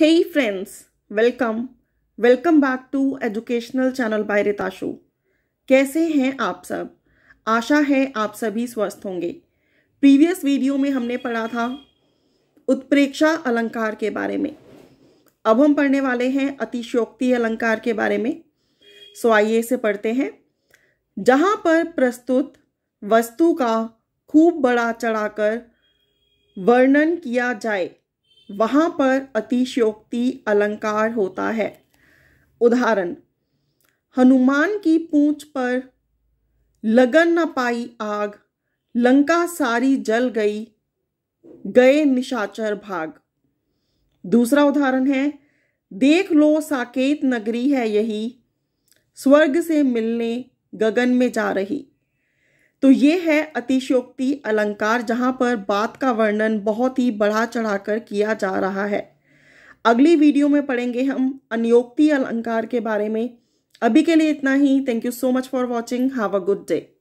Hey friends, welcome. Welcome back to educational channel by Ritashu. कैसे हैं आप सब आशा है आप सभी स्वस्थ होंगे प्रीवियस वीडियो में हमने पढ़ा था उत्प्रेक्षा अलंकार के बारे में अब हम पढ़ने वाले हैं अतिशयोक्ति अलंकार के बारे में सो आइए से पढ़ते हैं जहाँ पर प्रस्तुत वस्तु का खूब बड़ा चढ़ाकर वर्णन किया जाए वहाँ पर अतिशयोक्ति अलंकार होता है उदाहरण हनुमान की पूंछ पर लगन न पाई आग लंका सारी जल गई गए निशाचर भाग दूसरा उदाहरण है देख लो साकेत नगरी है यही स्वर्ग से मिलने गगन में जा रही तो ये है अतिशयोक्ति अलंकार जहाँ पर बात का वर्णन बहुत ही बढ़ा चढ़ाकर किया जा रहा है अगली वीडियो में पढ़ेंगे हम अनियोक्ति अलंकार के बारे में अभी के लिए इतना ही thank you so much for watching have a good day